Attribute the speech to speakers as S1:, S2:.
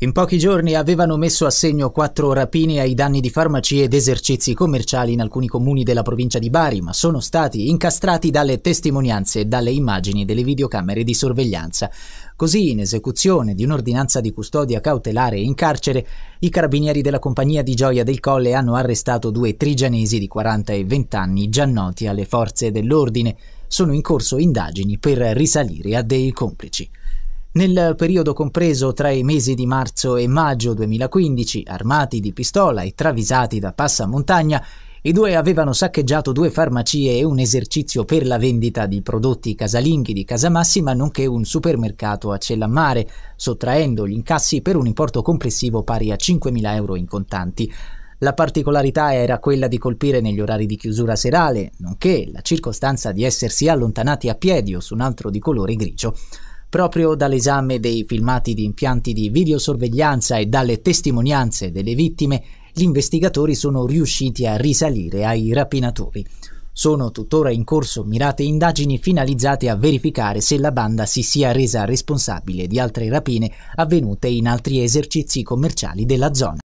S1: In pochi giorni avevano messo a segno quattro rapine ai danni di farmacie ed esercizi commerciali in alcuni comuni della provincia di Bari, ma sono stati incastrati dalle testimonianze e dalle immagini delle videocamere di sorveglianza. Così, in esecuzione di un'ordinanza di custodia cautelare in carcere, i carabinieri della compagnia di Gioia del Colle hanno arrestato due trigianesi di 40 e 20 anni già noti alle forze dell'ordine. Sono in corso indagini per risalire a dei complici. Nel periodo compreso tra i mesi di marzo e maggio 2015, armati di pistola e travisati da passamontagna, i due avevano saccheggiato due farmacie e un esercizio per la vendita di prodotti casalinghi di Casamassima, nonché un supermercato a Cellammare, sottraendo gli incassi per un importo complessivo pari a 5.000 euro in contanti. La particolarità era quella di colpire negli orari di chiusura serale, nonché la circostanza di essersi allontanati a piedi o su un altro di colore grigio. Proprio dall'esame dei filmati di impianti di videosorveglianza e dalle testimonianze delle vittime, gli investigatori sono riusciti a risalire ai rapinatori. Sono tuttora in corso mirate indagini finalizzate a verificare se la banda si sia resa responsabile di altre rapine avvenute in altri esercizi commerciali della zona.